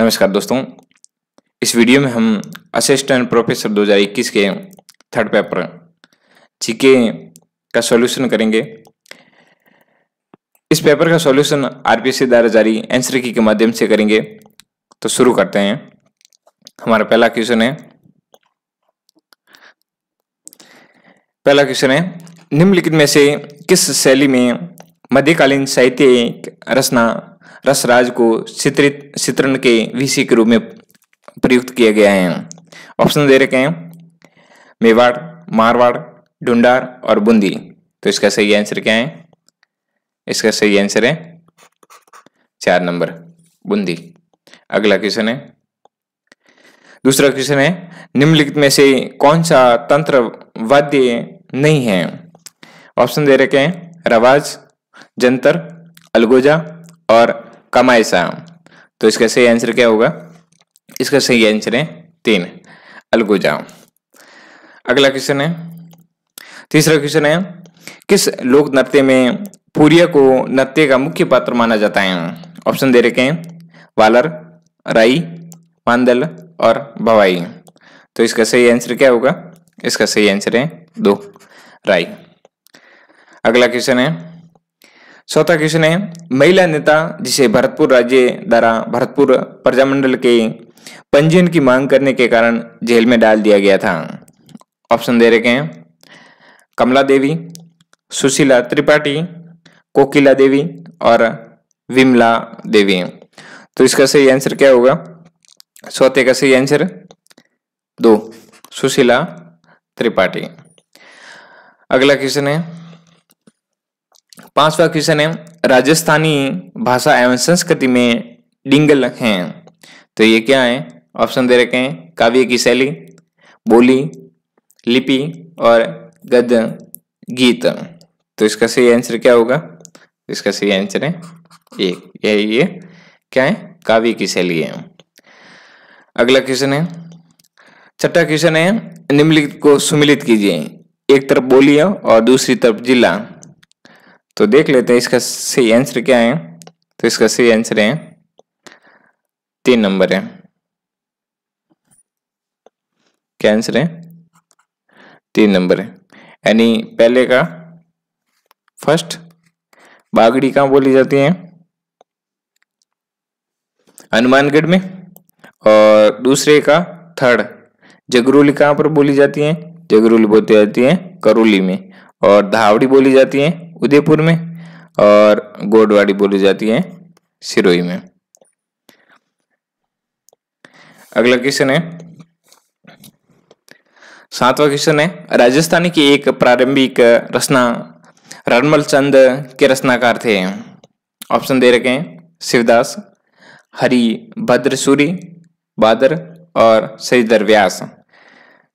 नमस्कार दोस्तों इस वीडियो में हम असिस्टेंट प्रोफेसर 2021 के थर्ड पेपर जीके का सॉल्यूशन करेंगे इस पेपर का सॉल्यूशन आरपीएससी द्वारा जारी एंसर की के माध्यम से करेंगे तो शुरू करते हैं हमारा पहला क्वेश्चन है पहला क्वेश्चन है निम्नलिखित में से किस शैली में मध्यकालीन साहित्य रचना रसराज को चित्रित चित्रण के विषय के रूप में प्रयुक्त किया गया है ऑप्शन दे रखे हैं मेवाड़ मारवाड़ ढूंढार और बूंदी तो इसका सही आंसर क्या है इसका सही आंसर है चार नंबर बूंदी अगला क्वेश्चन है दूसरा क्वेश्चन है निम्नलिखित में से कौन सा तंत्र वाद्य नहीं है ऑप्शन दे रखे हैं रवाज जंतर अलगोजा और कमाइसा तो इसका सही आंसर क्या होगा इसका सही आंसर है तीन अलगुजा अगला क्वेश्चन है तीसरा क्वेश्चन है किस लोक नृत्य में पूरिया को नृत्य का मुख्य पात्र माना जाता है ऑप्शन दे रखे हैं वालर राई मांदल और भवाई तो इसका सही आंसर क्या होगा इसका सही आंसर है दो राई अगला क्वेश्चन है चौथा क्वेश्चन है महिला नेता जिसे भरतपुर राज्य द्वारा भरतपुर प्रजामंडल के पंजीयन की मांग करने के कारण जेल में डाल दिया गया था ऑप्शन दे रखे हैं कमला देवी सुशीला त्रिपाठी कोकिला देवी और विमला देवी तो इसका सही आंसर क्या होगा चौथे का सही आंसर दो सुशीला त्रिपाठी अगला क्वेश्चन है पांचवा क्वेश्चन है राजस्थानी भाषा एवं संस्कृति में डिंगल हैं तो ये क्या है ऑप्शन दे रखे हैं काव्य की शैली बोली लिपि और गद गीत तो इसका सही आंसर क्या होगा इसका सही आंसर है एक ये ये क्या है काव्य की शैली है अगला क्वेश्चन है छठा क्वेश्चन है निम्नलिखित को सुमिलित कीजिए एक तरफ बोलिया और दूसरी तरफ जिला तो देख लेते हैं इसका सही आंसर क्या है तो इसका सही आंसर है तीन नंबर है क्या आंसर है तीन नंबर है यानी पहले का फर्स्ट बागड़ी कहाँ बोली जाती है हनुमानगढ़ में और दूसरे का थर्ड जगरूली कहाँ पर बोली जाती है जगरूली बोली जाती है करोली में और धावड़ी बोली जाती है उदयपुर में और गोडवाड़ी बोली जाती है सिरोही में अगला क्वेश्चन है सातवां क्वेश्चन है राजस्थानी की एक प्रारंभिक रचना रणमल चंद के रचनाकार थे ऑप्शन दे रखे हैं शिवदास हरि भद्र सूरी बादर और सहीदर व्यास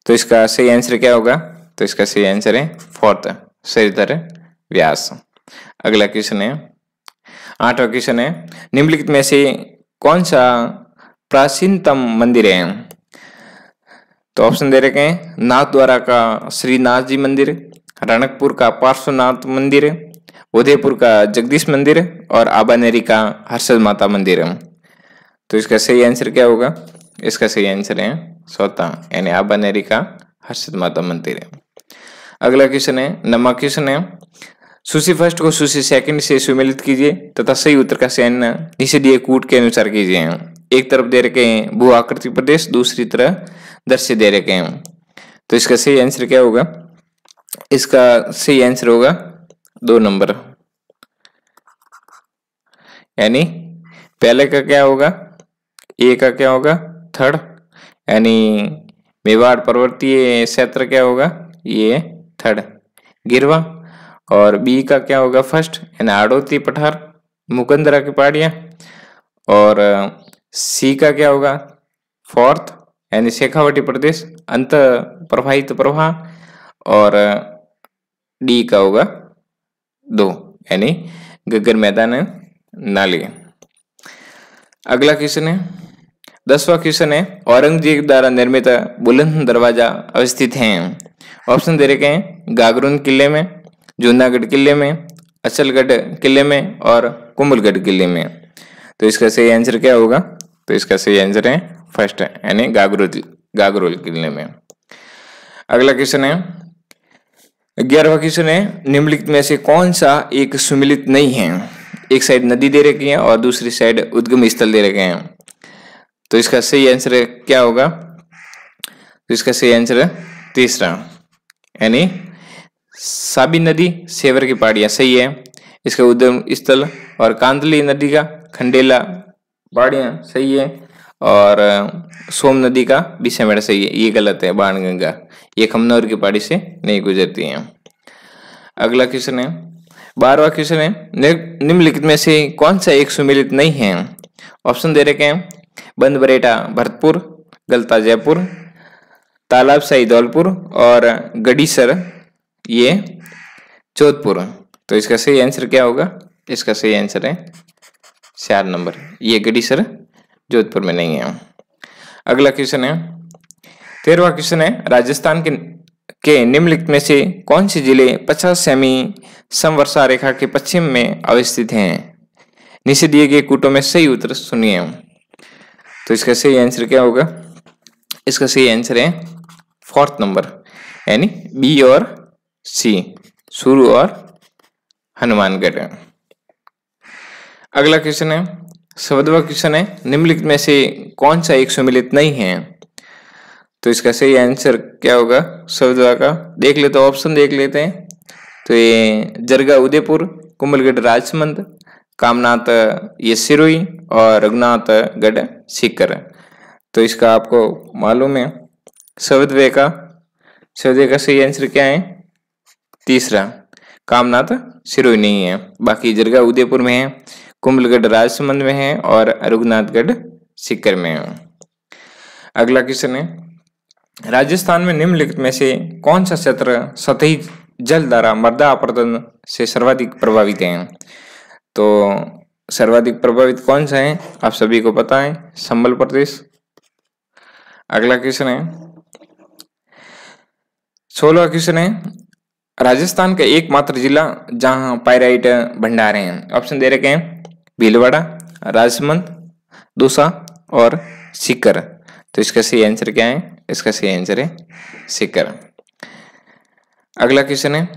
तो इसका सही आंसर क्या होगा तो इसका सही आंसर है फोर्थ सहीदर व्यास अगला क्वेश्चन है आठवा क्वेश्चन है निम्नलिखित में से कौन सा प्राचीनतम मंदिर है तो ऑप्शन दे रखे हैं द्वारा का श्रीनाथ जी मंदिर रणकपुर का पार्श्वनाथ मंदिर उदयपुर का जगदीश मंदिर और आबानेरी का हर्षद माता मंदिर तो इसका सही आंसर क्या होगा इसका सही आंसर है सोता यानी आबानेरी का हर्षद माता मंदिर अगला क्वेश्चन है नवा क्वेश्चन है सुशी फर्स्ट को सुशी सेकंड से सुमेलित कीजिए तथा सही उत्तर का चयन नीचे दिए कूट के अनुसार कीजिए एक तरफ दे रखे हैं भू आकृति प्रदेश दूसरी तरह दृश्य दे रखे हैं तो इसका सही आंसर क्या होगा इसका सही आंसर होगा दो नंबर यानी पहले का क्या होगा ए का क्या होगा थर्ड यानी मेवाड़ पर्वतीय क्षेत्र क्या होगा ये थर्ड गिरवा और बी का क्या होगा फर्स्ट यानी आड़ोती पठार मुकंदरा की पहाड़ियाँ और सी का क्या होगा फोर्थ यानी शेखावटी प्रदेश अंत प्रवाहित प्रवाह और डी का होगा दो यानी गगर मैदान नाली अगला क्वेश्चन है दसवा क्वेश्चन है औरंगजेब द्वारा निर्मित बुलंद दरवाजा अवस्थित है ऑप्शन दे रखे हैं गागरून किले में जूनागढ़ किले में असलगढ़ किले में और कुंभलगढ़ किले में तो इसका सही आंसर क्या होगा तो इसका सही आंसर है फर्स्ट यानी गागरोल गागरोल किले में अगला क्वेश्चन है ग्यारहवा क्वेश्चन है निम्नलिखित में से कौन सा एक सुमिलित नहीं है एक साइड नदी दे रखी है और दूसरी साइड उद्गम स्थल दे रखे हैं तो इसका सही आंसर क्या होगा तो इसका सही आंसर है तीसरा यानी साबी नदी सेवर की पहाड़ियां सही है इसका उद्यम स्थल और कांदली नदी का खंडेला पहाड़ियां सही है और सोम नदी का बिसेमेड़ सही है ये गलत है बाण गंगा ये खमनौर की पहाड़ी से नहीं गुजरती है अगला क्वेश्चन है बारवा क्वेश्चन है निम्नलिखित में से कौन सा एक सुमिलित नहीं है ऑप्शन दे रखे हैं बंद बरेटा भरतपुर गलता जयपुर तालाब साई धौलपुर और गडीसर ये जोधपुर तो इसका सही आंसर क्या होगा इसका सही आंसर है चार नंबर ये गड़ी सर जोधपुर में नहीं है अगला क्वेश्चन है तेरहवा क्वेश्चन है राजस्थान के के निम्नलिखित में से कौन से जिले 50 सेमी समवर्षा रेखा के पश्चिम में अवस्थित हैं नीचे दिए गए कूटों में सही उत्तर सुनिए तो इसका सही आंसर क्या होगा इसका सही आंसर है फोर्थ नंबर यानी बी और सी सुरु और हनुमानगढ़ अगला क्वेश्चन है सवदवा क्वेश्चन है निम्नलिखित में से कौन सा एक सुमिलित नहीं है तो इसका सही आंसर क्या होगा सवदवा का देख लेते ऑप्शन देख लेते हैं तो ये जरगा उदयपुर कुंभलगढ़ राजसमंद कामनाथ ये सिरोई और रघुनाथगढ़ सीकर तो इसका आपको मालूम है सवदवे का सवदे का सही आंसर क्या है तीसरा कामनाथ सिरोही नहीं है बाकी जरगा उदयपुर में है कुंभलगढ़ राजसमंद में है और रघुनाथगढ़ सिक्कर में है अगला क्वेश्चन है राजस्थान में निम्नलिखित में से कौन सा क्षेत्र सतही जल द्वारा मर्दा अपरदन से सर्वाधिक प्रभावित है तो सर्वाधिक प्रभावित कौन सा है आप सभी को पता है संबल प्रदेश अगला क्वेश्चन है सोलह क्वेश्चन है राजस्थान का एकमात्र जिला जहां पायराइट भंडारे हैं ऑप्शन दे रखे हैं भीलवाड़ा राजसमंद दूसरा और सीकर तो इसका सही आंसर क्या है इसका सही आंसर है सीकर अगला क्वेश्चन है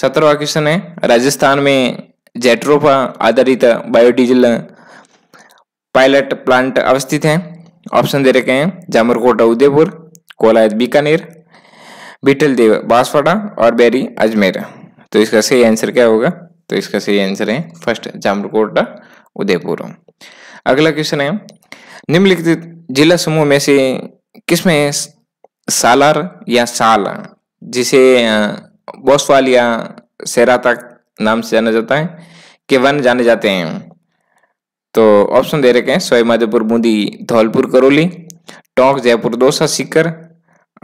सत्रहवा क्वेश्चन है राजस्थान में जेट्रोफा आधारित बायोडीजल पायलट प्लांट अवस्थित है ऑप्शन दे रखे हैं जामरकोट उदयपुर कोलायत बीकानेर बिटल देव बांसवाड़ा और बैरी अजमेर तो इसका सही आंसर क्या होगा तो इसका सही आंसर है फर्स्ट जामरकोटा उदयपुर अगला क्वेश्चन है निम्नलिखित जिला समूह में से किसमें सालार या साल जिसे बोसवाल या सेराता नाम से जाना जाता है के वन जाने जाते हैं तो ऑप्शन दे रखे हैं सोए माधोपुर बूंदी धौलपुर करौली टोंक जयपुर दोसा सीकर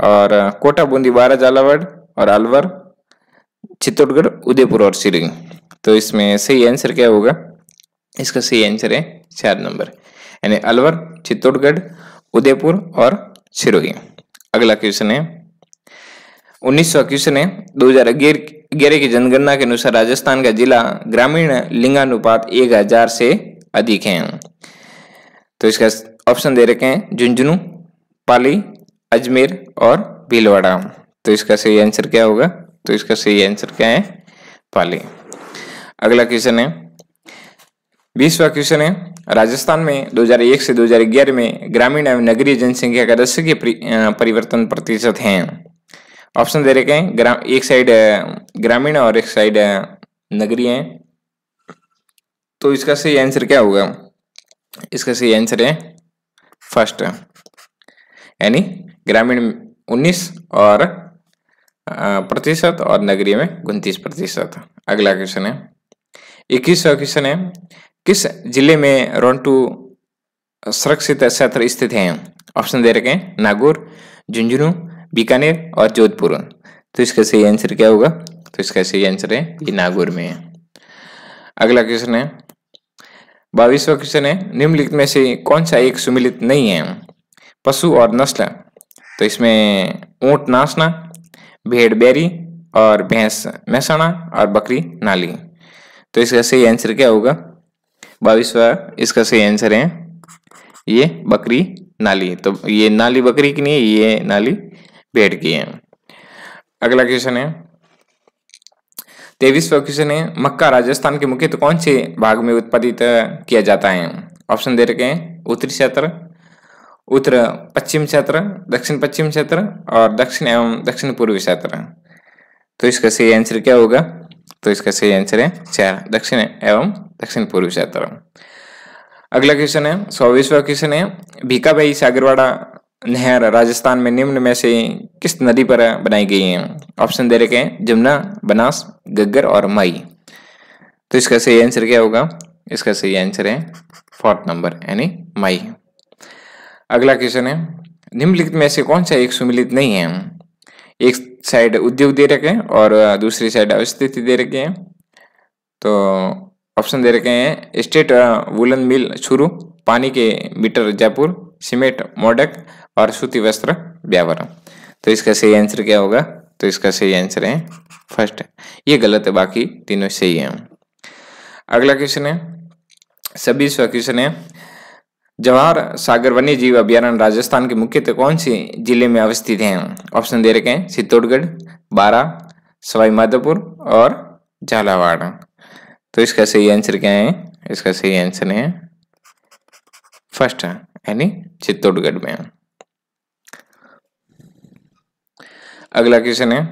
और कोटा बूंदी बारा झालावाड़ और अलवर चित्तौड़गढ़ उदयपुर और सिरिंग तो इसमें सही आंसर क्या होगा इसका सही आंसर है चार नंबर यानी अलवर चित्तौड़गढ़ उदयपुर और सिरोही अगला क्वेश्चन है उन्नीसवा क्वेश्चन है दो हजार ग्यारह की जनगणना के अनुसार राजस्थान का जिला ग्रामीण लिंगानुपात एक हजार से अधिक है तो इसका ऑप्शन दे रखे हैं झुंझुनू पाली अजमेर और भीलवाड़ा तो इसका सही आंसर क्या होगा तो इसका सही आंसर क्या है पाली अगला क्वेश्चन है बीसवा क्वेश्चन है राजस्थान में 2001 से 2011 में ग्रामीण एवं नगरीय जनसंख्या का दशकीय परिवर्तन प्रतिशत है ऑप्शन दे रखे हैं एक साइड ग्रामीण और एक साइड नगरीय है तो इसका सही आंसर क्या होगा इसका सही आंसर है फर्स्ट यानी ग्रामीण 19 और प्रतिशत और नगरीय में उनतीस प्रतिशत अगला क्वेश्चन है इक्कीसवा क्वेश्चन है किस जिले में रोंटू सुरक्षित क्षेत्र स्थित हैं ऑप्शन दे रखे हैं नागौर झुंझुनू बीकानेर और जोधपुर तो इसका सही आंसर क्या होगा तो इसका सही आंसर है ये नागौर में है अगला क्वेश्चन है बाईसवा क्वेश्चन है निम्नलिखित में से कौन सा एक सुमिलित नहीं है पशु और नस्ल तो इसमें ऊंट नाचना भेड़ बेरी और भैंस महसाणा और बकरी नाली तो इसका सही आंसर क्या होगा बाईसवा इसका सही आंसर है ये बकरी नाली तो ये नाली बकरी की नहीं है ये नाली भेड़ की है अगला क्वेश्चन है तेईसवा क्वेश्चन है मक्का राजस्थान के मुख्य तो कौन से भाग में उत्पादित किया जाता है ऑप्शन दे रखे हैं उत्तरी क्षेत्र उत्तर पश्चिम क्षेत्र दक्षिण पश्चिम क्षेत्र और दक्षिण एवं दक्षिण पूर्व क्षेत्र तो इसका सही आंसर क्या होगा तो इसका सही आंसर है चार दक्षिण एवं दक्षिण पूर्व क्षेत्र अगला क्वेश्चन है सौबीसवा क्वेश्चन है भीकाबाई सागरवाड़ा नहर राजस्थान में निम्न में से किस नदी पर बनाई गई है ऑप्शन दे रखे हैं जमुना बनास गग्गर और मई तो इसका सही आंसर क्या होगा इसका सही आंसर है फोर्थ नंबर यानी मई अगला क्वेश्चन है निम्नलिखित में से कौन सा एक सुमिलित नहीं है एक साइड उद्योग दे रखे हैं और दूसरी साइड अवस्थिति दे रखे हैं तो ऑप्शन दे रखे हैं स्टेट वुलन मिल शुरू पानी के मीटर जयपुर सीमेंट मोडक और सूती वस्त्र ब्यावर तो इसका सही आंसर क्या होगा तो इसका सही आंसर है फर्स्ट ये गलत है बाकी तीनों सही है अगला क्वेश्चन है सभी क्वेश्चन है जवाहर सागर वन्य जीव अभ्यारण राजस्थान के मुख्यतः कौन से जिले में अवस्थित हैं ऑप्शन दे रखे हैं चित्तौड़गढ़ बारा सवाई माधोपुर और झालावाड़ तो इसका सही आंसर क्या है इसका सही आंसर है फर्स्ट यानी चित्तौड़गढ़ में अगला क्वेश्चन है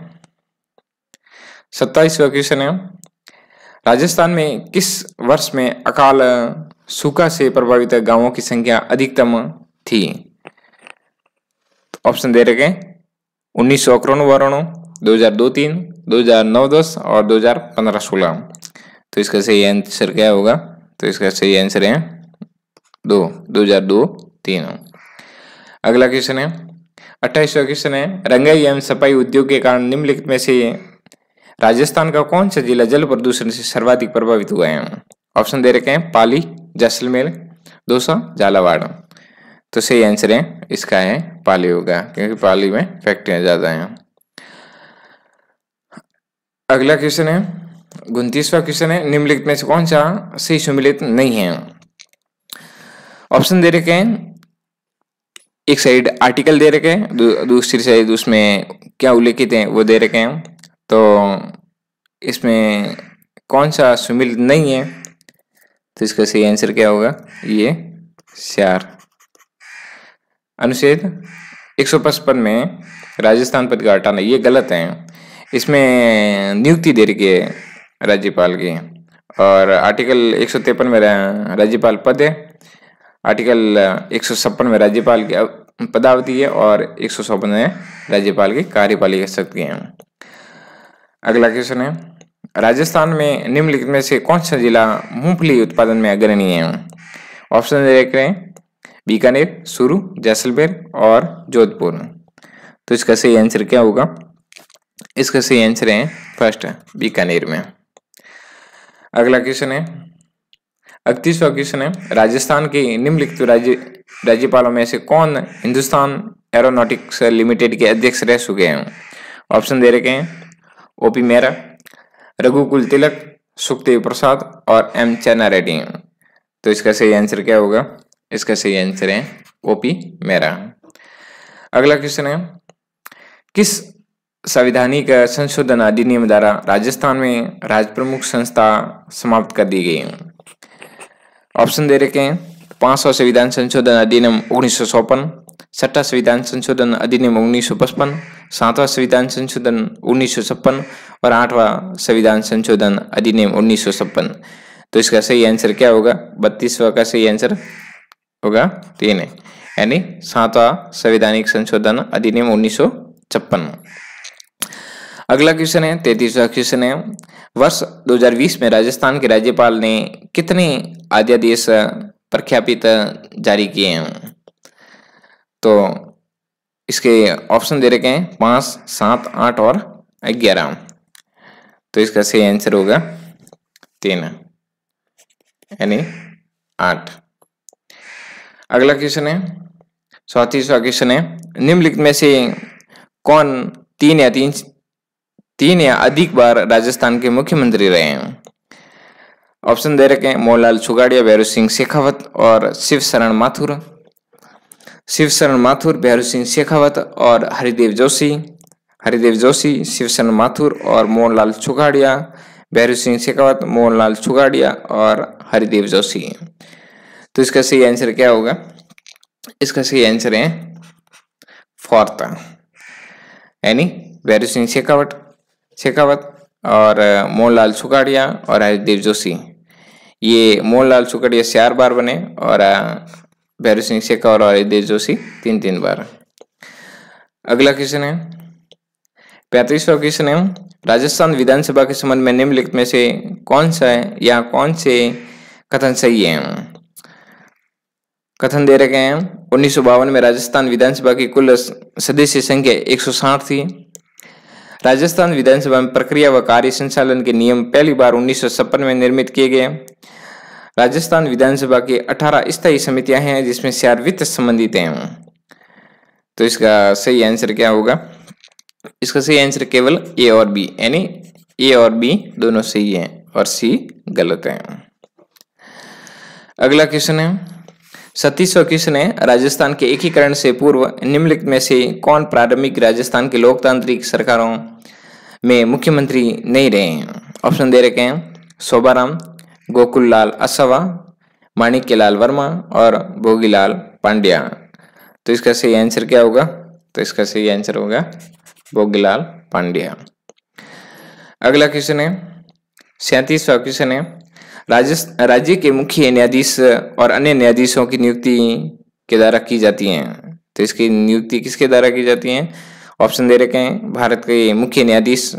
सत्ताईसवा क्वेश्चन है राजस्थान में किस वर्ष में अकाल सूखा से प्रभावित गांवों की संख्या अधिकतम थी ऑप्शन दे रखे उन्नीस सौ अक्रोन वर्णों दो हजार दो तीन दो हजार नौ दस और दो हजार पंद्रह सोलह तो इसका सही आंसर क्या होगा तो इसका सही आंसर है दो दो हजार दो तीन अगला क्वेश्चन है अट्ठाईसवा क्वेश्चन है रंगाई एवं सफाई उद्योग के कारण निम्नलिखित में से राजस्थान का कौन सा जिला जल प्रदूषण से सर्वाधिक प्रभावित हुआ है ऑप्शन दे रखे हैं पाली जैसलमेर दूसरा झालावाड़ तो सही आंसर है इसका है पाली होगा क्योंकि पाली में फैक्ट्रियां ज़्यादा हैं अगला क्वेश्चन है उनतीसवा क्वेश्चन है निम्नलिखित में से कौन सा सही सम्मिलित नहीं है ऑप्शन दे रखे हैं एक साइड आर्टिकल दे रखे हैं दूसरी साइड उसमें क्या उल्लेखित है वो दे रखे हैं तो इसमें कौन सा सुमिलित नहीं है तो इसका सही आंसर क्या होगा ये चार अनुच्छेद 155 में राजस्थान पद का हटाना ये गलत है इसमें नियुक्ति दे रखी है राज्यपाल की और आर्टिकल एक में राज्यपाल पद है आर्टिकल एक में राज्यपाल की पदावधि है और एक में राज्यपाल की कार्यपालिका शक्ति है अगला क्वेश्चन है राजस्थान में निम्नलिखित में से कौन सा जिला मूंगफली उत्पादन में अग्रणी है ऑप्शन देख रहे हैं बीकानेर सुरू जैसलमेर और जोधपुर तो इसका सही आंसर क्या होगा इसका सही आंसर है फर्स्ट बीकानेर में अगला क्वेश्चन है इकतीसवा क्वेश्चन है राजस्थान के निम्नलिखित राज्य राज्यपालों में से कौन हिंदुस्तान एरोनॉटिक्स लिमिटेड के अध्यक्ष रह चुके हैं ऑप्शन दे रखे हैं ओपी मेहरा रघुकुल तिलक सुखदेव प्रसाद और एम चैना रेड्डी तो इसका सही आंसर क्या होगा इसका सही आंसर है ओपी मेरा अगला क्वेश्चन है किस संविधानिक संशोधन अधिनियम द्वारा राजस्थान में राज प्रमुख संस्था समाप्त कर दी गई ऑप्शन दे रखे हैं पांच सौ संविधान संशोधन अधिनियम उन्नीस सौ छठा संविधान संशोधन अधिनियम उन्नीस सौ पचपन सातवां संविधान संशोधन उन्नीस सौ छप्पन और आठवां संविधान संशोधन अधिनियम उन्नीस सौ छप्पन तो इसका सही आंसर क्या होगा बत्तीसवा का सही आंसर होगा तीन तो है यानी सातवां संवैधानिक संशोधन अधिनियम उन्नीस सौ छप्पन अगला क्वेश्चन है तैतीसवा क्वेश्चन है वर्ष 2020 में राजस्थान के राज्यपाल ने कितने अध्यादेश प्रख्यापित जारी किए हैं तो इसके ऑप्शन दे रखे हैं पाँच सात आठ और ग्यारह तो इसका सही आंसर होगा तीन यानी आठ अगला क्वेश्चन है स्वातीसवा क्वेश्चन है निम्नलिखित में से कौन तीन या तीन तीन या अधिक बार राजस्थान के मुख्यमंत्री रहे हैं ऑप्शन दे रखे हैं मोहनलाल सुगाड़िया भैरू सिंह शेखावत और शिव शरण माथुर शिवशरण माथुर बेहरू सिंह शेखावत और हरिदेव जोशी हरिदेव जोशी शिवशरण माथुर और मोहनलाल छुगाड़िया भैरू सिंह शेखावत मोहनलाल छुगाड़िया और हरिदेव जोशी तो इसका सही आंसर क्या होगा इसका सही आंसर है फोर्थ यानी भैरू सिंह शेखावत शेखावत और मोहनलाल छुगाड़िया और हरिदेव जोशी ये मोहनलाल छुगाड़िया से बार बने और भैरव सिंह शेखावर और हरिदेव जोशी तीन तीन बार अगला क्वेश्चन है पैंतीसवा क्वेश्चन है राजस्थान विधानसभा के संबंध में निम्नलिखित में से कौन सा है या कौन से कथन सही है कथन दे रखे हैं उन्नीस में राजस्थान विधानसभा की कुल सदस्य संख्या एक थी राजस्थान विधानसभा में प्रक्रिया व कार्य संचालन के नियम पहली बार उन्नीस में निर्मित किए गए राजस्थान विधानसभा की 18 स्थायी समितियां हैं जिसमें चार वित्त संबंधित हैं तो इसका सही आंसर क्या होगा इसका सही आंसर केवल ए और बी यानी ए और बी दोनों सही हैं और सी गलत है अगला क्वेश्चन है सतीसवा क्वेश्चन है राजस्थान के एकीकरण से पूर्व निम्नलिखित में से कौन प्रारंभिक राजस्थान के लोकतांत्रिक सरकारों में मुख्यमंत्री नहीं रहे हैं ऑप्शन दे रखे हैं शोभाराम गोकुल लाल असवा माणिक्य लाल वर्मा और भोगीलाल पांड्या तो इसका सही आंसर क्या होगा तो इसका सही आंसर होगा भोगीलाल पांड्या अगला क्वेश्चन है सैंतीसवा क्वेश्चन है राज्य राज्य के मुख्य न्यायाधीश और अन्य न्यायाधीशों की नियुक्ति के द्वारा की जाती है तो इसकी नियुक्ति किसके द्वारा की जाती है ऑप्शन दे रखे हैं भारत के मुख्य न्यायाधीश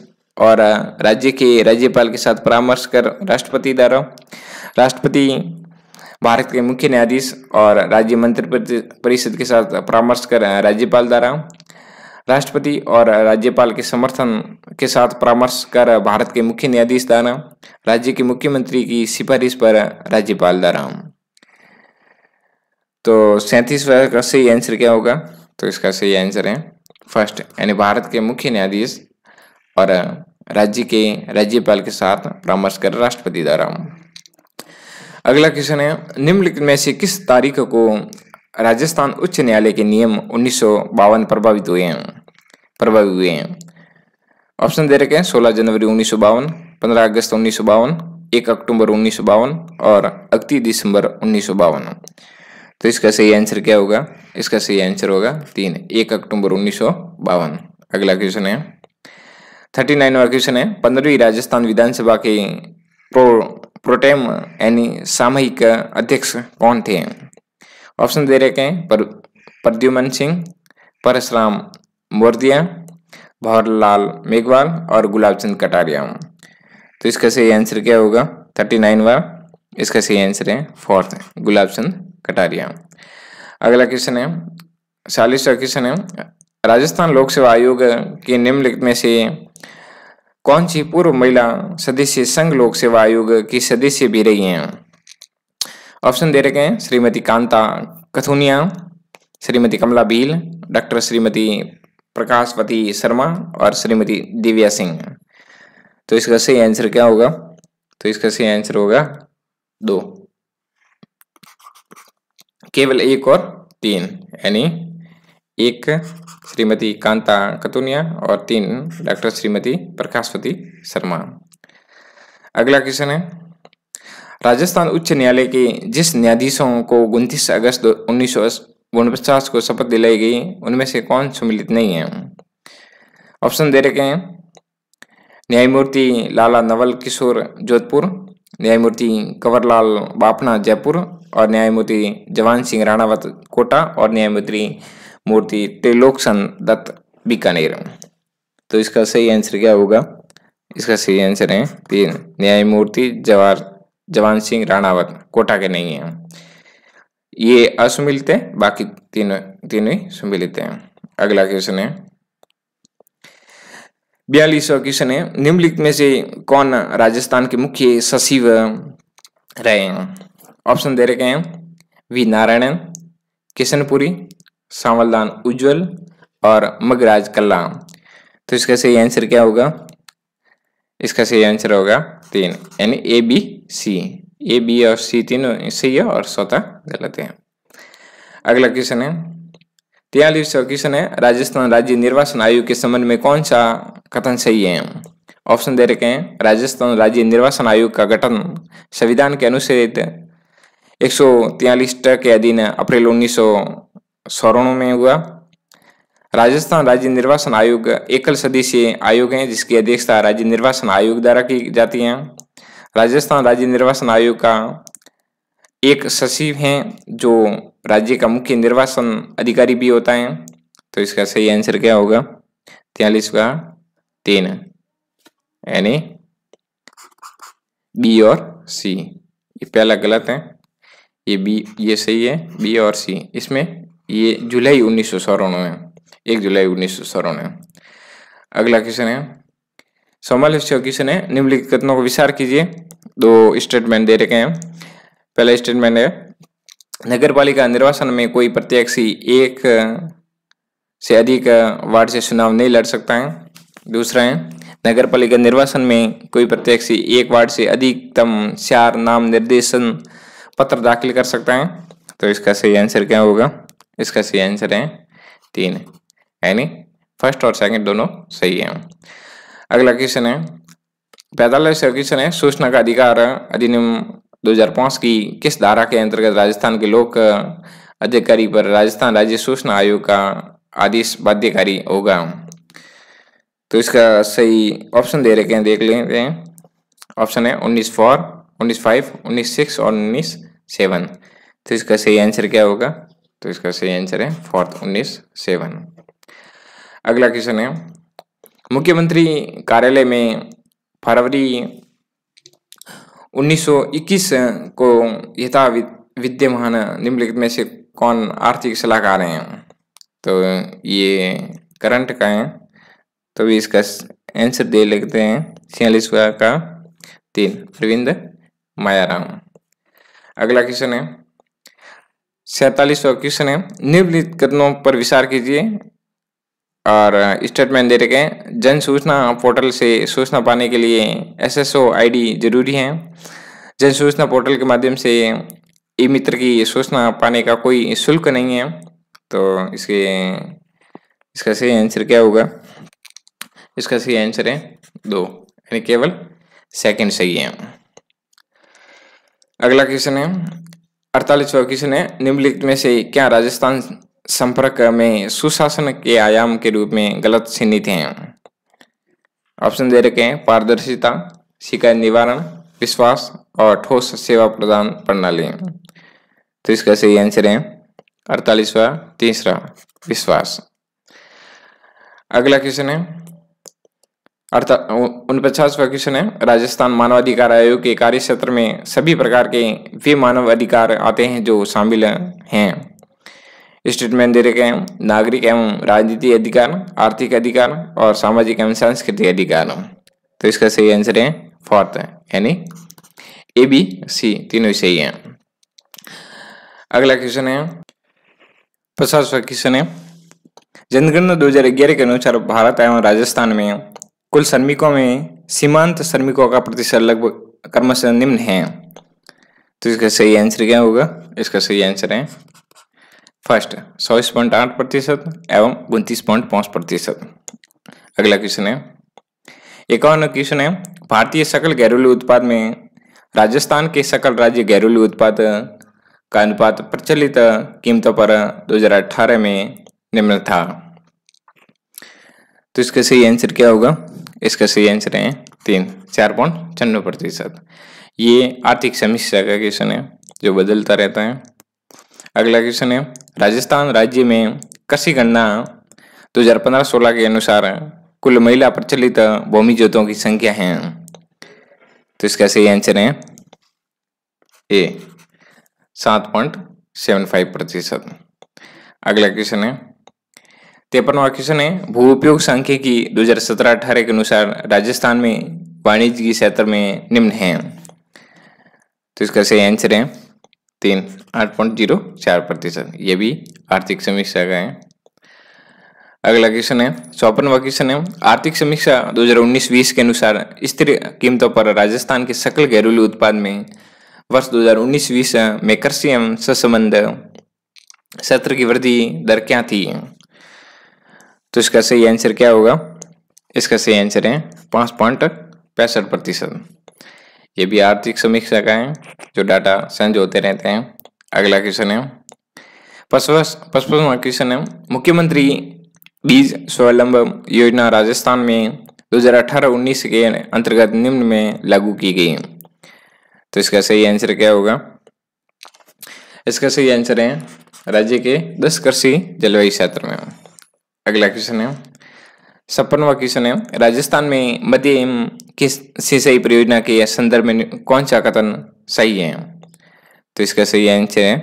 और राज्य के राज्यपाल के साथ परामर्श कर राष्ट्रपति द्वारा राष्ट्रपति भारत के मुख्य न्यायाधीश और राज्य मंत्री परिषद के साथ परामर्श कर राज्यपाल द्वारा राष्ट्रपति और राज्यपाल के समर्थन के साथ परामर्श कर भारत के मुख्य न्यायाधीश द्वारा राज्य के मुख्यमंत्री की सिफारिश पर राज्यपाल द्वारा तो सैंतीस का सही आंसर क्या होगा तो इसका सही आंसर है फर्स्ट यानी भारत के मुख्य न्यायाधीश और राज्य के राज्यपाल के साथ परामर्श कर राष्ट्रपति द्वारा अगला क्वेश्चन है निम्नलिखित में से किस तारीख को राजस्थान उच्च न्यायालय के नियम उन्नीस प्रभावित हुए हैं प्रभावित हुए हैं ऑप्शन दे रखे हैं सोलह जनवरी उन्नीस सौ बावन पंद्रह अगस्त उन्नीस सौ बावन एक अक्टूबर उन्नीस सौ बावन और इकतीस दिसंबर उन्नीस सौ बावन तो इसका सही आंसर क्या होगा इसका सही आंसर होगा तीन एक अक्टूबर उन्नीस सौ बावन अगला क्वेश्चन है थर्टी नाइन नाइनवा क्वेश्चन है पंद्रहवीं राजस्थान विधानसभा के प्रो प्रोटेम यानी सामयिक अध्यक्ष कौन थे ऑप्शन दे रखे हैं पर प्रद्युमन सिंह परशुराम मोर्दिया भवरलाल मेघवाल और गुलाब चंद कटारिया तो इसका सही आंसर क्या होगा थर्टी नाइन वा इसका सही आंसर है फोर्थ गुलाब चंद कटारिया अगला क्वेश्चन है चालीसवा क्वेश्चन है राजस्थान लोक सेवा आयोग के निम्नलिखित में से कौन सी पूर्व महिला सदस्य संघ लोक सेवा आयोग की सदस्य भी रही हैं ऑप्शन दे रखे हैं श्रीमती कांता कथुनिया श्रीमती कमला बील डॉक्टर श्रीमती प्रकाशवती शर्मा और श्रीमती दिव्या सिंह तो इसका सही आंसर क्या होगा तो इसका सही आंसर होगा दो केवल एक और तीन यानी एक श्रीमती कांता कतुनिया और तीन डॉक्टर श्रीमती प्रकाशपति शर्मा अगला क्वेश्चन है राजस्थान उच्च न्यायालय के जिस न्यायाधीशों को उनतीस अगस्त उन्नीस को शपथ दिलाई गई उनमें से कौन सम्मिलित नहीं है ऑप्शन दे रखे हैं न्यायमूर्ति लाला नवल किशोर जोधपुर न्यायमूर्ति कंवरलाल बापना जयपुर और न्यायमूर्ति जवान सिंह राणावत कोटा और न्यायमूर्ति मूर्ति त्रिलोकसन दत्त बीकानेर तो इसका सही आंसर क्या होगा इसका सही आंसर है तीन न्यायमूर्ति जवाहर जवान सिंह राणावत कोटा के नहीं है ये असुमिलते बाकी तीनों तीनों ही सुमिलित हैं अगला क्वेश्चन है बयालीसवा क्वेश्चन है निम्नलिखित में से कौन राजस्थान के मुख्य सचिव रहे हैं ऑप्शन दे रखे हैं वी नारायणन किशनपुरी सांवलदान उज्जवल और मगराज कल्ला तो इसका सही आंसर क्या होगा इसका सही आंसर होगा तीन यानी A B C A B और सी तीनों सही है और सौता गलत है अगला क्वेश्चन है तियालीस क्वेश्चन है राजस्थान राज्य निर्वाचन आयोग के संबंध में कौन सा कथन सही है ऑप्शन दे रखे हैं राजस्थान राज्य निर्वाचन आयोग का गठन संविधान के अनुसार एक सौ के अधीन अप्रैल उन्नीस स्वर्णों में हुआ राजस्थान राज्य निर्वाचन आयोग एकल सदस्यीय आयोग है जिसकी अध्यक्षता राज्य निर्वाचन आयोग द्वारा की जाती है राजस्थान राज्य निर्वाचन आयोग का एक सचिव है जो राज्य का मुख्य निर्वाचन अधिकारी भी होता है तो इसका सही आंसर क्या होगा तेलिस का तीन यानी बी और सी ये पहला गलत है ये बी ये सही है बी और सी इसमें ये जुलाई उन्नीस सौ में एक जुलाई उन्नीस सौ सौरानवे अगला क्वेश्चन है सवाल क्वेश्चन है निम्नलिखित कथनों को विचार कीजिए दो स्टेटमेंट दे रखे हैं पहला स्टेटमेंट है नगर पालिका निर्वाचन में कोई प्रत्याशी एक से अधिक वार्ड से चुनाव नहीं लड़ सकता है दूसरा है नगर पालिका निर्वाचन में कोई प्रत्याशी एक वार्ड से अधिकतम चार नाम निर्देशन पत्र दाखिल कर सकता है तो इसका सही आंसर क्या होगा इसका सही आंसर है तीन यानी फर्स्ट और सेकंड दोनों सही हैं अगला क्वेश्चन है पैंतालीस क्वेश्चन है सूचना का अधिकार अधिनियम 2005 की किस धारा के अंतर्गत राजस्थान के लोक अधिकारी पर राजस्थान राज्य सूचना आयोग का आदेश बाध्यकारी होगा तो इसका सही ऑप्शन दे रखे हैं देख लेते हैं ऑप्शन है उन्नीस फोर उन्नीस फाइव उन्नीस सिक्स और उन्नीस सेवन तो इसका सही आंसर क्या होगा तो इसका सही आंसर है फोर्थ उन्नीस सेवन अगला क्वेश्चन है मुख्यमंत्री कार्यालय में फरवरी 1921 को यथा विद्यमान निम्नलिखित में से कौन आर्थिक सलाहकार हैं तो ये करंट का है तो भी इसका आंसर दे लेते हैं छियालीस का तीन अरविंद मायाराम अगला क्वेश्चन है सैतालीसवा क्वेश्चन है निम्नलिखित कदमों पर विचार कीजिए और स्टेटमेंट दे रखे हैं जन सूचना पोर्टल से सूचना पाने के लिए एसएसओ आईडी जरूरी है जन सूचना पोर्टल के माध्यम से ई मित्र की सूचना पाने का कोई शुल्क नहीं है तो इसके इसका सही आंसर क्या होगा इसका सही आंसर है दो यानी केवल सेकंड सही है अगला क्वेश्चन है अड़तालीसवा क्वेश्चन है निम्नलिखित में से क्या राजस्थान संपर्क में सुशासन के आयाम के रूप में गलत चिन्हित हैं ऑप्शन दे रखे हैं पारदर्शिता शिकायत निवारण विश्वास और ठोस सेवा प्रदान प्रणाली तो इसका सही आंसर है अड़तालीसवा तीसरा विश्वास अगला क्वेश्चन है अर्थात उनपचास क्वेश्चन है राजस्थान मानवाधिकार आयोग के कार्य क्षेत्र में सभी प्रकार के वे मानव अधिकार आते हैं जो शामिल हैं स्टेटमेंट दे रखे हैं नागरिक एवं राजनीतिक अधिकार आर्थिक अधिकार और सामाजिक एवं सांस्कृतिक अधिकार तो इसका सही आंसर है फोर्थ यानी ए बी सी तीनों सही है अगला क्वेश्चन है पचासवा क्वेश्चन है जनगणना 2011 के अनुसार भारत एवं राजस्थान में कुल श्रमिकों में सीमांत श्रमिकों का प्रतिशत लगभग कर्मश निम्न है तो इसका सही आंसर क्या होगा इसका सही आंसर है फर्स्ट चौबीस पॉइंट आठ प्रतिशत एवं उनतीस पॉइंट पांच प्रतिशत अगला क्वेश्चन है इक्यावन क्वेश्चन है भारतीय सकल घरेलू उत्पाद में राजस्थान के सकल राज्य घरेलू उत्पाद का अनुपात प्रचलित कीमतों पर 2018 में निम्न था तो इसका सही आंसर क्या होगा इसका सही आंसर है तीन चार पॉइंट छन्नवे प्रतिशत ये आर्थिक समीक्षा का क्वेश्चन है जो बदलता रहता है अगला क्वेश्चन है राजस्थान राज्य में कृषि गणना 2015-16 के अनुसार कुल महिला प्रचलित भूमि जोतों की संख्या है तो इसका सही आंसर है ए सात पॉइंट सेवन फाइव प्रतिशत अगला क्वेश्चन है तिरपनवा क्वेश्चन है भू उपयोग की दो हजार सत्रह अठारह के अनुसार राजस्थान में वाणिज्य क्षेत्र में निम्न है तो इसका सही आंसर है तीन आठ पॉइंट जीरो चार प्रतिशत ये भी आर्थिक समीक्षा का है अगला क्वेश्चन है चौपनवा क्वेश्चन है आर्थिक समीक्षा 2019-20 के अनुसार स्थिर कीमतों पर राजस्थान के सकल घरेलू उत्पाद में वर्ष 2019-20 में कृषि एवं ससंबंध सत्र की वृद्धि दर क्या थी तो इसका सही आंसर क्या होगा इसका सही आंसर है पांच पॉइंट पैंसठ प्रतिशत ये भी आर्थिक समीक्षा का है जो डाटा साझा होते रहते हैं अगला क्वेश्चन है पचपनवा क्वेश्चन है मुख्यमंत्री बीज स्वावलंब योजना राजस्थान में 2018-19 के अंतर्गत निम्न में लागू की गई है तो इसका सही आंसर क्या होगा इसका सही आंसर है राज्य के 10 कृषि जलवायु क्षेत्र में अगला क्वेश्चन है छप्पनवा क्वेश्चन है राजस्थान में मध्य किस सिंचाई परियोजना के संदर्भ में कौन सा कथन सही है तो इसका सही आंसर है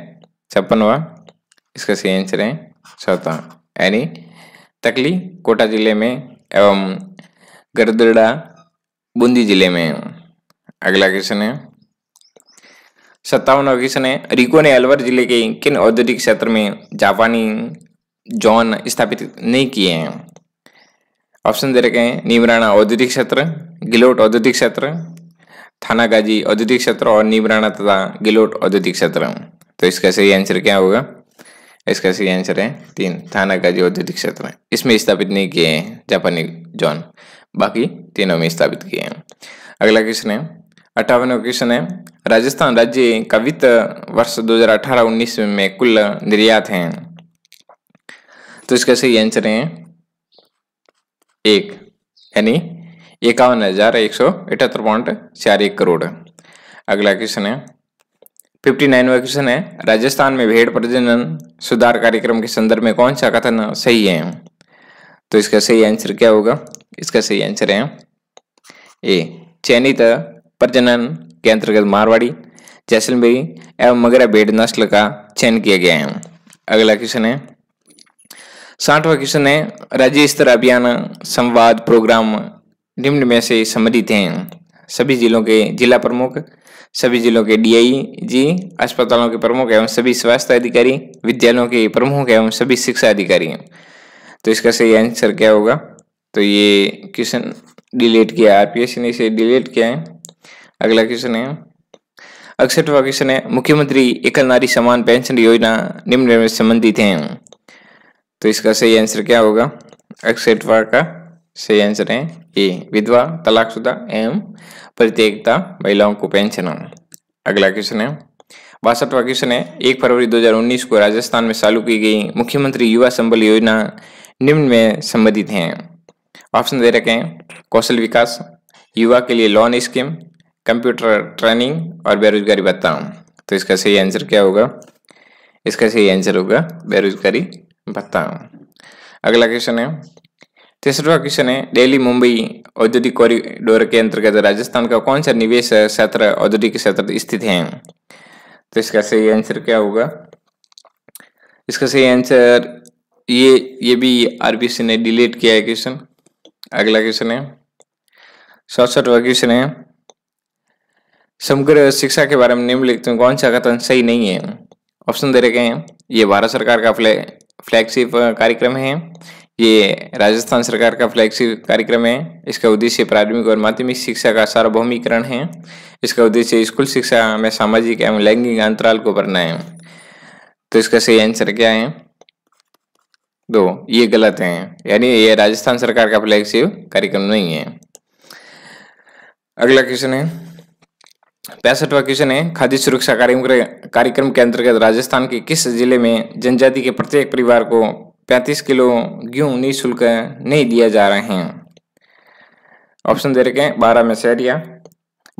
छप्पनवा इसका सही आंसर है चौथा यानी तकली कोटा जिले में एवं गरदड़ा बूंदी जिले में अगला क्वेश्चन है सत्तावनवा क्वेश्चन है रिको ने अलवर जिले के किन औद्योगिक क्षेत्र में जापानी जॉन स्थापित नहीं किए हैं ऑप्शन दे रखे हैं नीमराणा औद्योगिक क्षेत्र गिलोट औद्योगिक क्षेत्र थाना गाजी औद्योगिक क्षेत्र और नीमराणा तथा गिलोट औद्योगिक क्षेत्र तो इसका सही आंसर क्या होगा इसका सही आंसर है तीन थाना गाजी औद्योगिक क्षेत्र इसमें स्थापित नहीं किए हैं जापानी जॉन बाकी तीनों में स्थापित किए हैं अगला क्वेश्चन है अट्ठावन क्वेश्चन है राजस्थान राज्य का वित्त वर्ष 2018-19 में कुल निर्यात हैं तो इसका सही आंसर है एक यानी इक्यावन हजार एक सौ अठहत्तर पॉइंट चार एक करोड़ अगला क्वेश्चन है फिफ्टी नाइनवा क्वेश्चन है राजस्थान में भेड़ प्रजनन सुधार कार्यक्रम के संदर्भ में कौन सा कथन सही है तो इसका सही आंसर क्या होगा इसका सही आंसर है ए चयनित प्रजनन के अंतर्गत मारवाड़ी जैसलमेरी एवं मगरा भेड़ नस्ल का चयन किया गया है अगला क्वेश्चन है साठवा क्वेश्चन है राज्य स्तर अभियान संवाद प्रोग्राम निम्न में से संबंधित हैं सभी जिलों के जिला प्रमुख सभी जिलों के डीआई जी अस्पतालों के प्रमुख एवं सभी स्वास्थ्य अधिकारी विद्यालयों के प्रमुख एवं सभी शिक्षा अधिकारी हैं तो इसका सही आंसर क्या होगा तो ये क्वेश्चन डिलीट किया आरपीएससी ने इसे डिलीट किया है अगला क्वेश्चन है अड़सठवा क्वेश्चन है मुख्यमंत्री एकल नारी समान पेंशन योजना निम्न में संबंधित हैं तो इसका सही आंसर क्या होगा अक्सेटवा का सही आंसर है ए विधवा तलाकशुदा एवं प्रत्येकता महिलाओं को पेंशन अगला क्वेश्चन है बासठवा क्वेश्चन है एक फरवरी 2019 को राजस्थान में चालू की गई मुख्यमंत्री युवा संबल योजना निम्न में संबंधित हैं ऑप्शन दे रखे हैं कौशल विकास युवा के लिए लोन स्कीम कंप्यूटर ट्रेनिंग और बेरोजगारी भत्ता तो इसका सही आंसर क्या होगा इसका सही आंसर होगा बेरोजगारी बताऊं अगला क्वेश्चन है तीसरा क्वेश्चन है डेली मुंबई औद्योगिक कॉरिडोर के अंतर्गत राजस्थान का कौन सा निवेश क्षेत्र औद्योगिक क्षेत्र स्थित है तो इसका सही आंसर क्या होगा इसका सही आंसर ये ये भी आरबीसी ने डिलीट किया है क्वेश्चन अगला क्वेश्चन है सड़सठवा क्वेश्चन है समग्र शिक्षा के बारे में निम्नलिखित में कौन सा कथन सही नहीं है ऑप्शन दे रखे हैं ये भारत सरकार का फ्लैगशिप uh, कार्यक्रम है ये राजस्थान सरकार का फ्लैगशिप कार्यक्रम है इसका उद्देश्य प्राथमिक और माध्यमिक शिक्षा का सार्वभौमिकरण है इसका उद्देश्य स्कूल शिक्षा में सामाजिक एवं लैंगिक अंतराल को भरना है तो इसका सही आंसर क्या है दो ये गलत है यानी ये राजस्थान सरकार का फ्लैगशिप कार्यक्रम नहीं है अगला क्वेश्चन है पैंसठवा क्वेश्चन है खाद्य सुरक्षा कार्यक्रम के अंतर्गत राजस्थान के किस जिले में जनजाति के प्रत्येक परिवार को 35 किलो गेहूं निःशुल्क नहीं दिया जा रहे हैं ऑप्शन दे रखे हैं बारह में सहरिया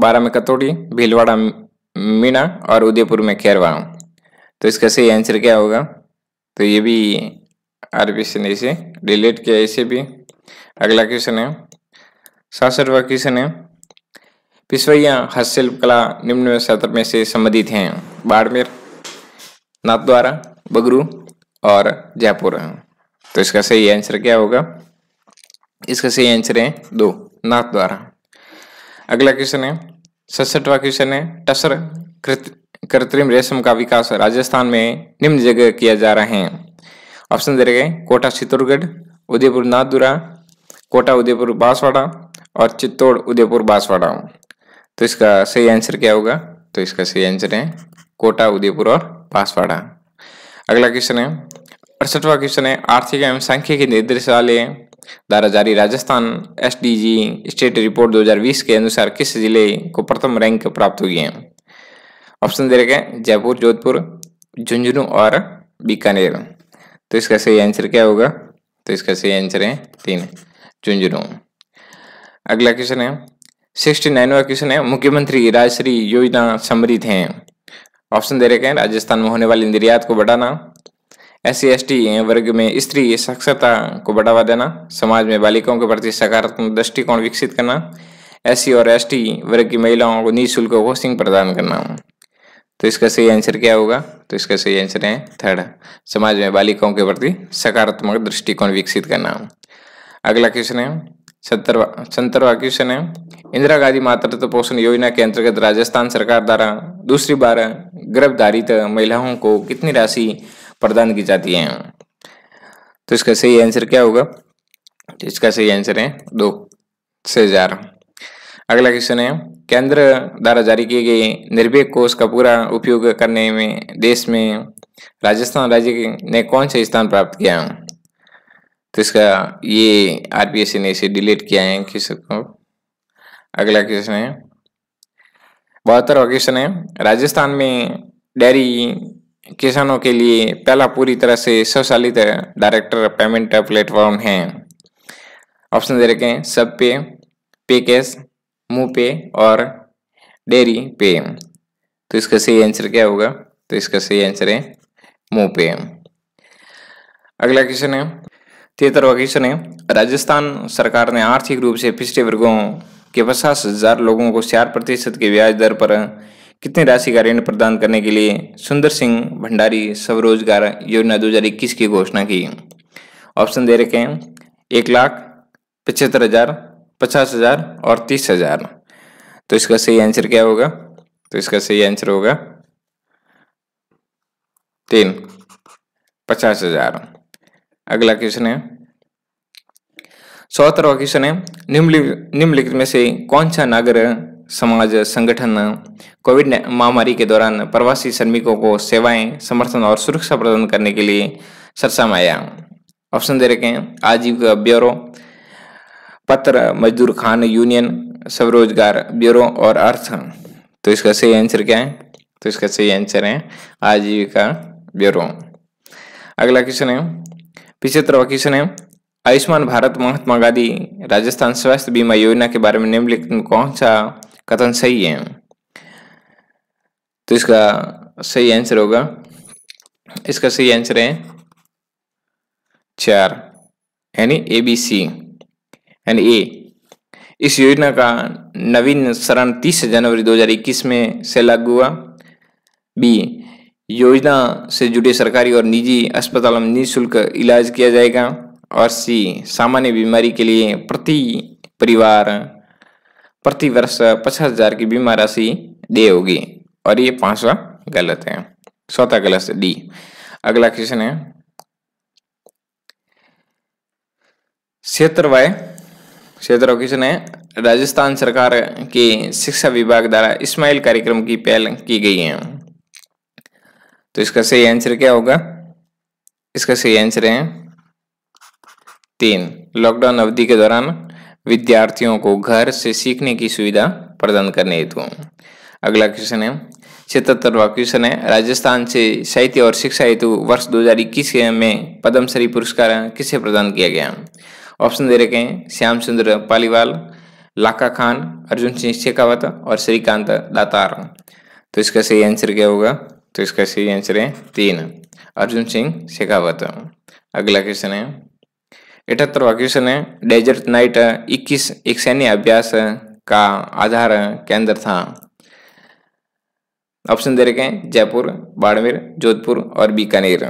बारह में कतौड़ी भीलवाड़ा मीणा और उदयपुर में खैरवा तो इसका सही आंसर क्या होगा तो ये भी आर ने इसे डिलीट किया इसे भी अगला क्वेश्चन है सासठवा क्वेश्चन है पिसवैया हस्तशिल्प कला निम्न क्षेत्र में से संबंधित हैं बाड़मेर नाथद्वारा बगरू और जयपुर तो इसका सही आंसर क्या होगा इसका सही आंसर है दो नाथद्वारा अगला क्वेश्चन है सड़सठवा क्वेश्चन है टसर कृत्रिम रेशम का विकास राजस्थान में निम्न जगह किया जा रहा है ऑप्शन दे रहे कोटा चित्तौड़गढ़ उदयपुर नाथदुरा कोटा उदयपुर बांसवाड़ा और चित्तौड़ उदयपुर बांसवाड़ा तो इसका सही आंसर क्या होगा तो इसका सही आंसर है कोटा उदयपुर और पासवाड़ा अगला क्वेश्चन है अड़सठवा क्वेश्चन है आर्थिक एवं सांख्यिकी निर्देशालय द्वारा जारी राजस्थान एस स्टेट रिपोर्ट 2020 के अनुसार किस जिले को प्रथम रैंक प्राप्त हुई है ऑप्शन दे रखे जयपुर जोधपुर झुंझुनू और बीकानेर तो इसका सही आंसर क्या होगा तो इसका सही आंसर है तीन झुंझुनू अगला क्वेश्चन है सिक्सटी नाइनवा क्वेश्चन है मुख्यमंत्री राजश्री योजना समृद्ध है ऑप्शन दे रखे हैं राजस्थान में होने वाली निर्यात को बढ़ाना एस सी वर्ग में स्त्री साक्षरता को बढ़ावा देना समाज में बालिकाओं के प्रति सकारात्मक दृष्टिकोण विकसित करना एस और एस वर्ग की महिलाओं को निःशुल्क होस्टिंग प्रदान करना तो इसका सही आंसर क्या होगा तो इसका सही आंसर है थर्ड समाज में बालिकाओं के प्रति सकारात्मक दृष्टिकोण विकसित करना अगला क्वेश्चन है सत्तरवा क्वेश्चन है इंदिरा गांधी मातृत्व पोषण योजना के अंतर्गत राजस्थान सरकार द्वारा दूसरी बार गर्भधारित महिलाओं को कितनी राशि प्रदान की जाती है तो इसका सही आंसर क्या होगा तो इसका सही आंसर है दो से हजार अगला क्वेश्चन है केंद्र द्वारा जारी किए गए निर्भय कोष का पूरा उपयोग करने में देश में राजस्थान राज्य ने कौन सा स्थान प्राप्त किया है तो इसका ये आरपीएससी ने इसे डिलीट किया है क्वेश्चन को अगला क्वेश्चन है बहत्तरवा क्वेश्चन है राजस्थान में डेयरी किसानों के लिए पहला पूरी तरह से स्वचालित डायरेक्टर पेमेंट प्लेटफॉर्म है ऑप्शन दे रखे हैं सब पे पे कैश मुंह पे और डेयरी पे तो इसका सही आंसर क्या होगा तो इसका सही आंसर है मुंह पे अगला क्वेश्चन है तिहत्तरवा क्वेश्चन है राजस्थान सरकार ने आर्थिक रूप से पिछड़े वर्गों के पचास हजार लोगों को चार प्रतिशत के ब्याज दर पर कितनी राशि का ऋण प्रदान करने के लिए सुंदर सिंह भंडारी स्वरोजगार योजना दो हजार इक्कीस की घोषणा की ऑप्शन दे रखे हैं एक लाख पचहत्तर हजार पचास हजार और तीस हजार तो इसका सही आंसर क्या होगा तो इसका सही आंसर होगा तीन पचास हजार अगला क्वेश्चन है चौथरवा क्वेश्चन है निम्नलिखित में से कौन सा नागर समाज संगठन कोविड महामारी के दौरान प्रवासी श्रमिकों को सेवाएं समर्थन और सुरक्षा प्रदान करने के लिए सरसा में आया ऑप्शन दे रखे हैं आजीविका ब्यूरो पत्र मजदूर खान यूनियन स्वरोजगार ब्यूरो और अर्थ तो इसका सही आंसर क्या है तो इसका सही आंसर है आजीविका ब्यूरो अगला क्वेश्चन है पिछहत्तर क्वेश्चन है आयुष्मान भारत महात्मा गांधी राजस्थान स्वास्थ्य बीमा योजना के बारे में निम्नलिखित में कौन सा कथन सही है तो इसका सही आंसर होगा इसका सही आंसर है चार यानी ए बी सी यानी ए इस योजना का नवीन शरण 30 जनवरी 2021 में से लागू हुआ बी योजना से जुड़े सरकारी और निजी अस्पतालों में निःशुल्क इलाज किया जाएगा और सी सामान्य बीमारी के लिए प्रति परिवार प्रति वर्ष पचास हजार की बीमा राशि दे होगी और ये पांचवा गलत है स्वतः गलत डी अगला क्वेश्चन है क्षेत्र वाय क्षेत्र क्वेश्चन है राजस्थान सरकार के शिक्षा विभाग द्वारा इस्माइल कार्यक्रम की पहल की गई है तो इसका सही आंसर क्या होगा इसका सही आंसर है तीन लॉकडाउन अवधि के दौरान विद्यार्थियों को घर से सीखने की सुविधा प्रदान करने हेतु अगला क्वेश्चन है छिहत्तरवा क्वेश्चन है राजस्थान से साहित्य और शिक्षा हेतु वर्ष इक्कीस में पद्मश्री पुरस्कार किसे प्रदान किया गया ऑप्शन दे रखे हैं श्याम सुंदर पालीवाल लाका खान अर्जुन सिंह शेखावत और श्रीकांत दातार तो इसका सही आंसर क्या होगा तो इसका सही आंसर है तीन अर्जुन सिंह शेखावत अगला क्वेश्चन है अठहत्तरवा क्वेश्चन है डेजर्ट नाइट 21 एक सैन्य अभ्यास का आधार केंद्र था ऑप्शन दे रखे हैं जयपुर बाड़मेर जोधपुर और बीकानेर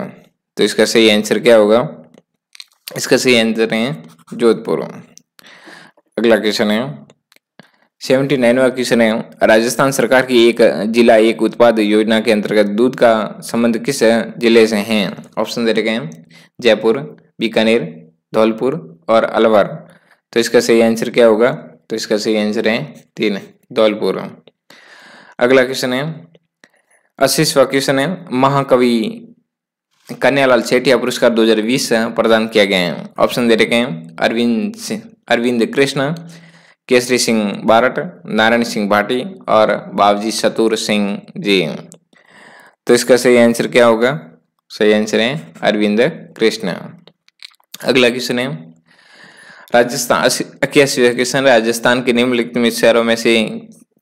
तो इसका सही आंसर क्या होगा इसका सही आंसर है जोधपुर अगला क्वेश्चन है सेवेंटी नाइनवा क्वेश्चन है राजस्थान सरकार की एक जिला एक उत्पाद योजना के अंतर्गत दूध का संबंध किस जिले से है ऑप्शन दे रखे हैं जयपुर बीकानेर धौलपुर और अलवर तो इसका सही आंसर क्या होगा तो इसका सही आंसर है तीन धौलपुर अगला क्वेश्चन है अस्सीवा क्वेश्चन है महाकवि कन्यालाल सेठिया पुरस्कार 2020 प्रदान किया गया है ऑप्शन दे रखे हैं अरविंद अरविंद कृष्ण केसरी सिंह बारट नारायण सिंह भाटी और बाबजी शतुर सिंह जी तो इसका सही आंसर क्या होगा सही आंसर है अरविंद कृष्ण अगला क्वेश्चन है राजस्थान इक्यासी क्वेश्चन राजस्थान के निम्नलिखित में शहरों में से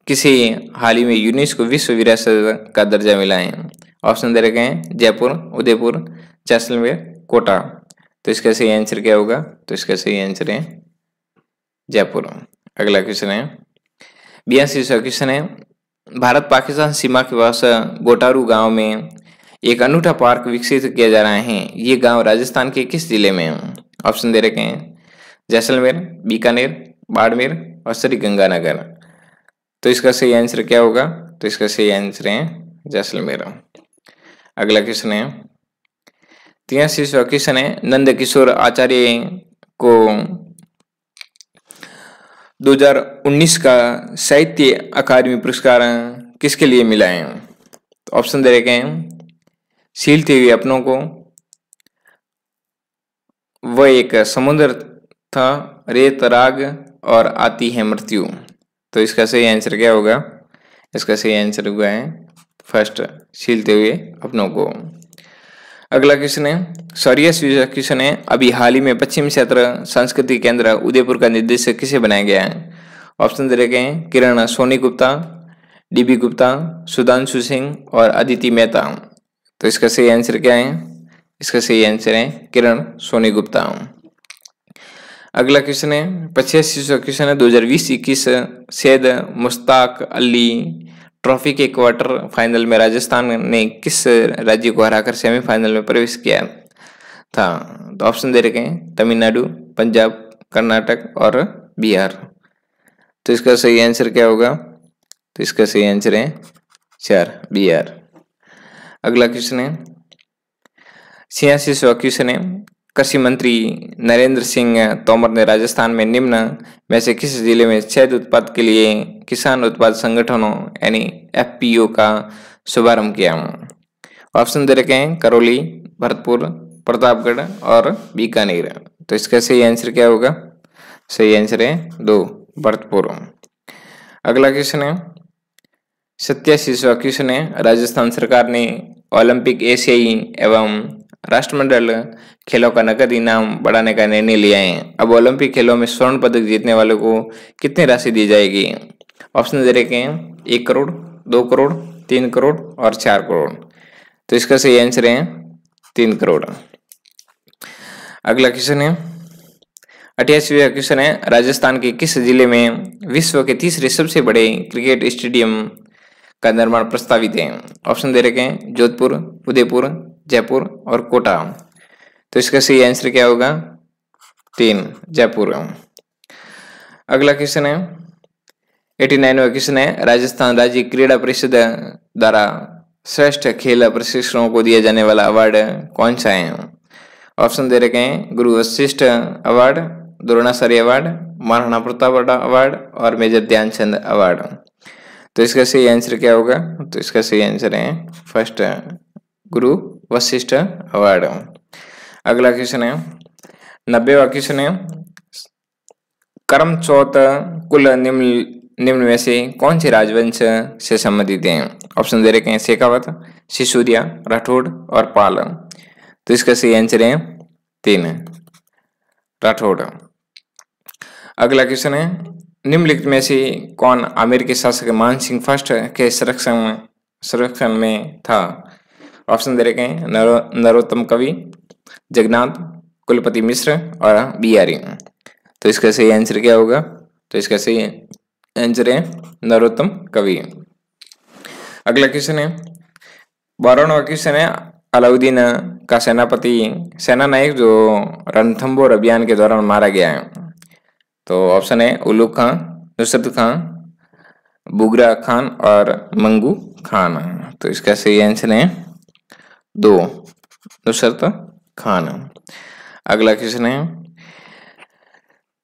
किसी हाल ही में यूनेस्को विश्व विरासत का दर्जा मिला है ऑप्शन दे रखे हैं जयपुर उदयपुर जैसलमेर कोटा तो इसका सही आंसर क्या होगा तो इसका सही आंसर है जयपुर अगला क्वेश्चन है बयासी क्वेश्चन है भारत पाकिस्तान सीमा के पास गोटारू गांव में एक अनूठा पार्क विकसित किया जा रहा है ये गांव राजस्थान के किस जिले में ऑप्शन दे रखे हैं जैसलमेर बीकानेर बाड़मेर और श्रीगंगानगर तो इसका सही आंसर क्या होगा तो इसका सही आंसर है जैसलमेर अगला क्वेश्चन है तिरासी क्वेश्चन है नंद किशोर आचार्य को 2019 का साहित्य अकादमी पुरस्कार किसके लिए मिला है तो ऑप्शन दे रखे हैं सीलते हुए अपनों को वह एक समुद्र था रेत राग और आती है मृत्यु तो इसका सही आंसर क्या होगा इसका सही आंसर हुआ है फर्स्ट सीलते हुए अपनों को अगला क्वेश्चन है सॉरियस क्वेश्चन है अभी हाल ही में पश्चिम क्षेत्र संस्कृति केंद्र उदयपुर का निर्देशक किसे बनाया गया है ऑप्शन दे रखे हैं किरण सोनी गुप्ता डीबी गुप्ता सुधांशु सिंह और अदिति मेहता तो इसका सही आंसर क्या है इसका सही आंसर है किरण सोनी गुप्ता अगला क्वेश्चन है पच्चीस क्वेश्चन है दो हजार बीस इक्कीस सैद मुश्ताक अली ट्रॉफी के क्वार्टर फाइनल में राजस्थान ने किस राज्य को हराकर सेमीफाइनल में प्रवेश किया था तो ऑप्शन दे रखे हैं तमिलनाडु पंजाब कर्नाटक और बिहार तो इसका सही आंसर क्या होगा तो इसका सही आंसर है चार बिहार अगला क्वेश्चन है छियासी सौ क्वेश्चन है कृषि मंत्री नरेंद्र सिंह तोमर ने राजस्थान में निम्न में से किस जिले में शहद उत्पाद के लिए किसान उत्पाद संगठनों यानी एफपीओ का शुभारंभ किया ऑप्शन दे रखे हैं करौली भरतपुर प्रतापगढ़ और बीकानेर तो इसका सही आंसर क्या होगा सही आंसर है दो भरतपुर अगला क्वेश्चन है सत्याशीसवा क्वेश्चन है राजस्थान सरकार ने ओलंपिक एशियाई एवं राष्ट्रमंडल खेलों का नकद इनाम बढ़ाने का निर्णय लिया है अब ओलंपिक खेलों में स्वर्ण पदक जीतने वालों को कितनी राशि दी जाएगी ऑप्शन दे रखे हैं एक करोड़ दो करोड़ तीन करोड़ और चार करोड़ तो इसका सही आंसर है तीन करोड़ अगला क्वेश्चन है अठासीवी क्वेश्चन है राजस्थान के किस जिले में विश्व के तीसरे सबसे बड़े क्रिकेट स्टेडियम का निर्माण प्रस्तावित है ऑप्शन दे रखे हैं जोधपुर उदयपुर जयपुर और कोटा तो इसका सही आंसर क्या होगा तीन जयपुर अगला क्वेश्चन है एटी नाइन क्वेश्चन है राजस्थान राज्य क्रीड़ा परिषद द्वारा श्रेष्ठ खेल प्रशिक्षकों को दिया जाने वाला अवार्ड कौन सा है ऑप्शन दे रखे हैं Guru Vashishtha award Dronacharya award Maharana Pratap award और मेजर ध्यानचंद अवार्ड तो इसका सही आंसर क्या होगा तो इसका सही आंसर है फर्स्ट गुरु वशिष्ठ अवार्ड अगला क्वेश्चन है नब्बे क्वेश्चन है करम चौथ कुल निम्न निम्न में से कौन से राजवंश से संबंधित हैं ऑप्शन दे रखे हैं शेखावत सिसूरिया राठौड़ और पाल तो इसका सही आंसर है तीन राठौड़ अगला क्वेश्चन है निम्नलिखित में से कौन आमिर के शासक मान सिंह फर्स्ट के संरक्षण संरक्षण में था ऑप्शन दे रखे हैं नरो नरोत्तम कवि जगन्नाथ कुलपति मिश्र और बी आर तो इसका सही आंसर क्या होगा तो इसका सही आंसर है नरोत्तम कवि अगला क्वेश्चन है बारहवा क्वेश्चन है अलाउद्दीन का सेनापति सेना नायक जो रणथम्बोर अभियान के दौरान मारा गया है तो ऑप्शन है उलूक खान नुसरत खान बुगरा खान और मंगू खान तो इसका सही आंसर है दो नुसरत खान अगला क्वेश्चन है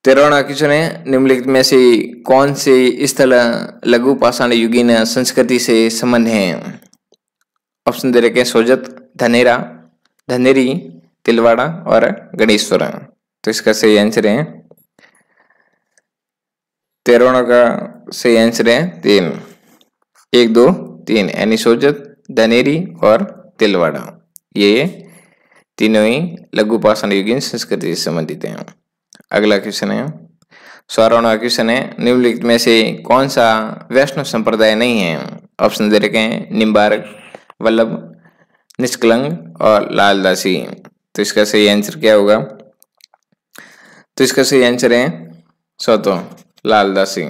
तेरहवा क्वेश्चन है निम्नलिखित में से कौन से स्थल लघु पाषाण युगीन संस्कृति से संबंध है ऑप्शन दे रखे सोजत धनेरा धनेरी तिलवाड़ा और गणेश्वर तो इसका सही आंसर है तेरहवा का सही आंसर है तीन एक दो तीन यानी सोजत धनेरी और तिलवाड़ा ये तीनों ही लघु पाषाण युगीन संस्कृति से संबंधित हैं अगला क्वेश्चन है सौराणवा क्वेश्चन है निम्नलिखित में से कौन सा वैष्णव संप्रदाय नहीं है ऑप्शन दे रखे हैं निम्बारक वल्लभ निष्कलंग और लालदासी तो इसका सही आंसर क्या होगा तो इसका सही आंसर है सौ सौतो लालदासी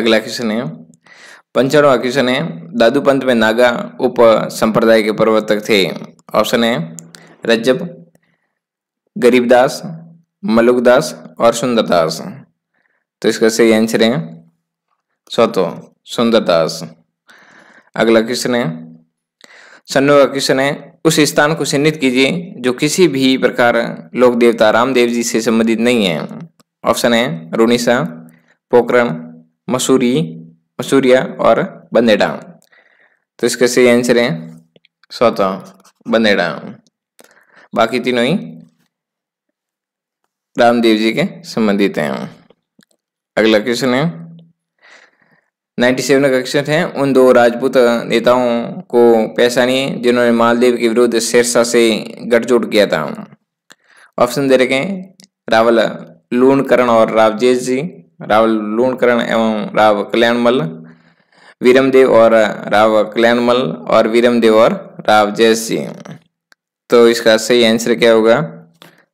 अगला क्वेश्चन है पंचवा क्वेश्चन है दादू पंत में नागा उप संप्रदाय के प्रवर्तक थे ऑप्शन है रज्जब गरीबदास मलुकदास और सुंदरदास तो इसका सही आंसर है सौतो सुंदरदास अगला क्वेश्चन है सन्नो का क्वेश्चन है उस स्थान को चिन्हित कीजिए जो किसी भी प्रकार लोक देवता रामदेव जी से संबंधित नहीं है ऑप्शन है रोनिशा पोकरण मसूरी मसूरिया और बंदेडा तो इसके सही आंसर है स्वतः बंदेडा बाकी तीनों ही रामदेव जी के संबंधित हैं अगला क्वेश्चन है नाइन्टी सेवन का क्वेश्चन है उन दो राजपूत नेताओं को पहचानिए जिन्होंने मालदेव के विरुद्ध शेरशाह से गठजोड़ किया था ऑप्शन दे रखे रावल लूणकरण और रावजेश जी राव लूणकरण एवं राव कल्याणमल वीरमदेव और राव कल्याणमल और वीरमदेव और राव जय सिंह तो इसका सही आंसर क्या होगा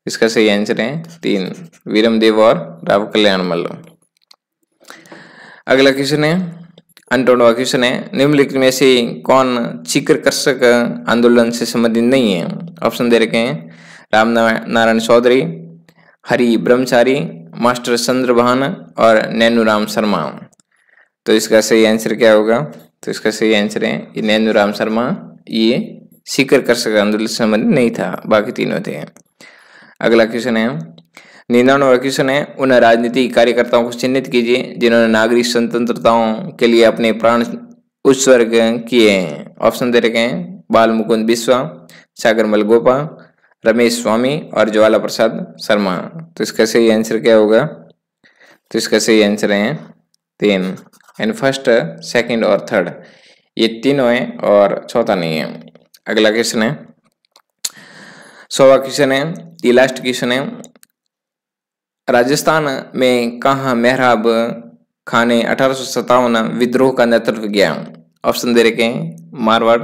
इसका सही आंसर है तीन वीरमदेव और राव कल्याणमल अगला क्वेश्चन है अंटोडवा क्वेश्चन है निम्नलिखित में से कौन चिक्र कर्षक आंदोलन से संबंधित नहीं है ऑप्शन दे रखे हैं राम नारायण चौधरी हरि ब्रह्मचारी मास्टर चंद्रभान और राम शर्मा तो इसका सही आंसर क्या होगा तो इसका सही आंसर है ये नैनूराम शर्मा ये सीकर कर्षक आंदोलन से संबंधित नहीं था बाकी तीनों थे अगला क्वेश्चन है निन्यानवे क्वेश्चन है उन राजनीतिक कार्यकर्ताओं को चिन्हित कीजिए जिन्होंने नागरिक स्वतंत्रताओं के लिए अपने प्राण उत्सर्ग किए हैं ऑप्शन दे रखे हैं बाल मुकुंद बिस्वा सागरमल गोपा रमेश स्वामी और ज्वाला प्रसाद शर्मा तो इसका सही आंसर क्या होगा तो इसका सही आंसर है तीन एंड फर्स्ट सेकंड और थर्ड ये तीनों है और चौथा नहीं है अगला क्वेश्चन है सोवा क्वेश्चन है ये लास्ट क्वेश्चन है राजस्थान में कहा मेहराब खान ने अठारह विद्रोह का नेतृत्व किया ऑप्शन दे रखे हैं मारवाड़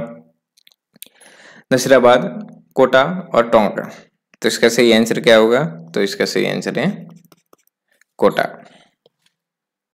नसीराबाद कोटा और टोंक तो इसका सही आंसर क्या होगा तो इसका सही आंसर है कोटा